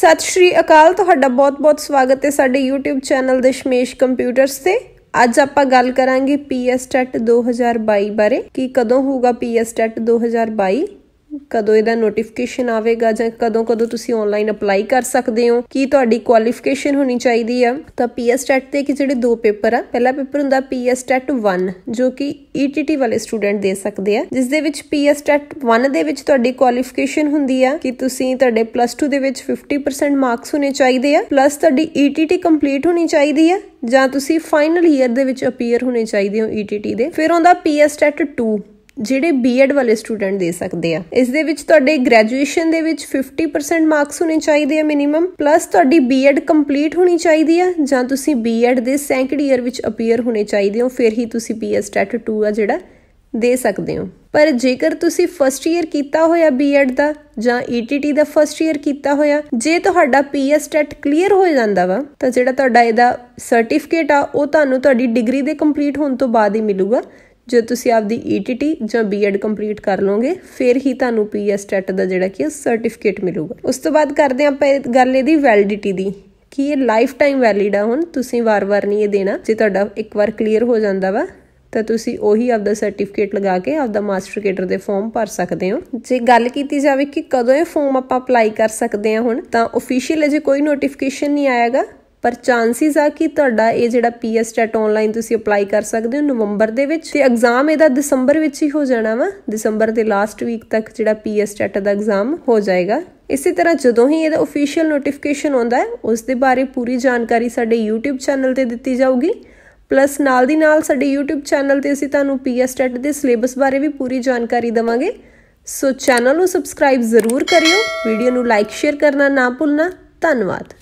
ਸਤਿ ਸ਼੍ਰੀ ਅਕਾਲ ਤੁਹਾਡਾ ਬਹੁਤ-ਬਹੁਤ ਸਵਾਗਤ ਹੈ ਸਾਡੇ YouTube ਚੈਨਲ ਦਸ਼ਮੇਸ਼ ਕੰਪਿਊਟਰਸ ਤੇ ਅੱਜ ਆਪਾਂ ਗੱਲ ਕਰਾਂਗੇ PSTET 2022 e ਬਾਰੇ ਕਿ ਕਦੋਂ ਹੋਊਗਾ PSTET 2022 e ਕਦੋਂ ਇਹਦਾ ਨੋਟੀਫਿਕੇਸ਼ਨ ਆਵੇਗਾ ਜਾਂ ਕਦੋਂ ਕਦੋਂ ਤੁਸੀਂ ਆਨਲਾਈਨ ਅਪਲਾਈ ਕਰ ਸਕਦੇ ਹੋ ਕੀ ਤੁਹਾਡੀ ਕੁਆਲੀਫਿਕੇਸ਼ਨ ਹੋਣੀ ਚਾਹੀਦੀ ਆ ਤਾਂ ਪੀਐਸ ਸਟੈਟ ਤੇ ਕਿ ਜਿਹੜੇ ਦੋ ਪੇਪਰ ਆ ਪਹਿਲਾ ਪੇਪਰ ਹੁੰਦਾ ਪੀਐਸ 1 ਜੋ ਕਿ ਈਟੀਟੀ e ਵਾਲੇ ਸਟੂਡੈਂਟ ਦੇ ਸਕਦੇ ਆ ਜਿਸ ਦੇ ਵਿੱਚ ਪੀਐਸ 1 ਦੇ ਵਿੱਚ ਤੁਹਾਡੀ ਕੁਆਲੀਫਿਕੇਸ਼ਨ ਹੁੰਦੀ ਆ ਕਿ ਤੁਸੀਂ ਤੁਹਾਡੇ ਪਲੱਸ 2 ਦੇ ਵਿੱਚ 50% ਮਾਰਕਸ ਹੋਣੇ ਚਾਹੀਦੇ ਆ ਪਲੱਸ ਤੁਹਾਡੀ ਈਟੀਟੀ e ਕੰਪਲੀਟ ਹੋਣੀ ਚਾਹੀਦੀ ਆ ਜਾਂ ਤੁਸੀਂ ਫਾਈਨਲ ਈਅਰ ਦੇ ਵਿੱਚ ਅਪੀਅਰ ਹੋਣੇ ਚਾਹੀਦੇ ਹੋ ਈਟੀਟੀ e ਦੇ ਫਿਰ ਆਉਂਦਾ ਪੀਐਸ 2 ਜਿਹੜੇ ਬੀਐਡ ਵਾਲੇ ਸਟੂਡੈਂਟ ਦੇ ਸਕਦੇ ਆ ਇਸ ਦੇ ਵਿੱਚ ਤੁਹਾਡੇ ਗ੍ਰੈਜੂਏਸ਼ਨ ਦੇ ਵਿੱਚ 50% ਮਾਰਕਸ ਹੋਣੇ ਚਾਹੀਦੇ ਆ ਮਿਨੀਮਮ ਪਲੱਸ ਤੁਹਾਡੀ ਬੀਐਡ ਕੰਪਲੀਟ ਹੋਣੀ ਚਾਹੀਦੀ ਆ ਜਾਂ ਤੁਸੀਂ ਬੀਐਡ ਦੇ ਸੈਕੰਡ ਈਅਰ ਵਿੱਚ ਅਪੀਅਰ ਹੋਣੇ ਚਾਹੀਦੇ ਹੋ ਫਿਰ ਹੀ ਤੁਸੀਂ ਪੀਐਸ ਸਟੈਟ 2 ਆ ਜਿਹੜਾ ਦੇ ਸਕਦੇ ਹੋ ਪਰ ਜੇਕਰ ਤੁਸੀਂ ਫਸਟ ਈਅਰ ਕੀਤਾ ਹੋਇਆ ਬੀਐਡ ਦਾ ਜਾਂ ਈਟੀਟੀ e ਦਾ ਫਸਟ ਈਅਰ ਕੀਤਾ ਹੋਇਆ ਜੇ ਤੁਹਾਡਾ ਪੀਐਸ ਸਟੈਟ ਕਲੀਅਰ ਹੋ ਜਾਂਦਾ ਵਾ ਤਾਂ ਜਿਹੜਾ ਤੁਹਾਡਾ ਇਹਦਾ ਸਰਟੀਫਿਕੇਟ ਆ ਉਹ ਤੁਹਾਨੂੰ ਤੁਹਾਡੀ ਡਿਗਰੀ ਦੇ ਕੰਪਲੀਟ ਹੋਣ ਤੋਂ ਬਾਅਦ ਹੀ ਮਿਲੂਗਾ ਜੇ ਤੁਸੀਂ ਆਪਦੀ ETT ਜਾਂ BEd ਕੰਪਲੀਟ ਕਰ ਲਓਗੇ ਫਿਰ ਹੀ ਤੁਹਾਨੂੰ ਪੀਐਸ ਦਾ ਜਿਹੜਾ ਕਿ ਸਰਟੀਫਿਕੇਟ ਮਿਲੂਗਾ ਉਸ ਤੋਂ ਬਾਅਦ ਕਰਦੇ ਆਪਾਂ ਗੱਲ ਇਹਦੀ ਵੈਲਿਡਿਟੀ ਦੀ ਕਿ ਇਹ ਲਾਈਫ ਟਾਈਮ ਵੈਲਿਡ ਆ ਹੁਣ ਤੁਸੀਂ ਵਾਰ-ਵਾਰ ਨਹੀਂ ਇਹ ਦੇਣਾ ਜੇ ਤੁਹਾਡਾ ਇੱਕ ਵਾਰ ਕਲੀਅਰ ਹੋ ਜਾਂਦਾ ਵਾ ਤਾਂ ਤੁਸੀਂ ਉਹੀ ਆਪਦਾ ਸਰਟੀਫਿਕੇਟ ਲਗਾ ਕੇ ਆਪਦਾ ਮਾਸਟਰ ਕੇਡਰ ਦੇ ਫਾਰਮ ਭਰ ਸਕਦੇ ਹੋ ਜੇ ਗੱਲ ਕੀਤੀ ਜਾਵੇ ਕਿ ਕਦੋਂ ਇਹ ਫਾਰਮ ਆਪਾਂ ਅਪਲਾਈ ਕਰ ਸਕਦੇ ਹਾਂ ਹੁਣ ਤਾਂ ਅਫੀਸ਼ੀਅਲ ਅਜੇ ਕੋਈ ਨੋਟੀਫਿਕੇਸ਼ਨ ਨਹੀਂ ਆਇਆਗਾ ਪਰ ਚਾਂਸਸ ਆ ਕਿ ਤੁਹਾਡਾ ਇਹ ਜਿਹੜਾ ਪੀਐਸ ਟੈਟ ਆਨਲਾਈਨ ਤੁਸੀਂ ਅਪਲਾਈ ਕਰ ਸਕਦੇ ਹੋ ਨਵੰਬਰ ਦੇ ਵਿੱਚ ਤੇ ਐਗਜ਼ਾਮ ਇਹਦਾ ਦਸੰਬਰ ਵਿੱਚ ਹੀ ਹੋ ਜਾਣਾ ਵਾ ਦਸੰਬਰ ਦੇ ਲਾਸਟ ਵੀਕ ਤੱਕ ਜਿਹੜਾ ਪੀਐਸ ਟੈਟ ਦਾ ਐਗਜ਼ਾਮ ਹੋ ਜਾਏਗਾ ਇਸੇ ਤਰ੍ਹਾਂ ਜਦੋਂ ਹੀ ਇਹਦਾ ਅਫੀਸ਼ੀਅਲ ਨੋਟੀਫਿਕੇਸ਼ਨ ਆਉਂਦਾ ਹੈ ਉਸ ਦੇ ਬਾਰੇ ਪੂਰੀ ਜਾਣਕਾਰੀ ਸਾਡੇ YouTube ਚੈਨਲ ਤੇ ਦਿੱਤੀ ਜਾਊਗੀ ਪਲੱਸ ਨਾਲ ਦੀ ਨਾਲ ਸਾਡੇ YouTube ਚੈਨਲ ਤੇ ਅਸੀਂ ਤੁਹਾਨੂੰ ਪੀਐਸ ਟੈਟ ਦੇ ਸਿਲੇਬਸ ਬਾਰੇ ਵੀ ਪੂਰੀ ਜਾਣਕਾਰੀ ਦਵਾਂਗੇ ਸੋ ਚੈਨਲ ਨੂੰ ਸਬਸਕ੍ਰਾਈਬ ਜ਼ਰੂਰ ਕਰਿਓ ਵੀਡੀਓ ਨੂੰ ਲਾਈਕ ਸ਼ੇਅਰ ਕਰਨਾ ਨਾ ਭੁੱਲਣਾ ਧੰਨਵਾਦ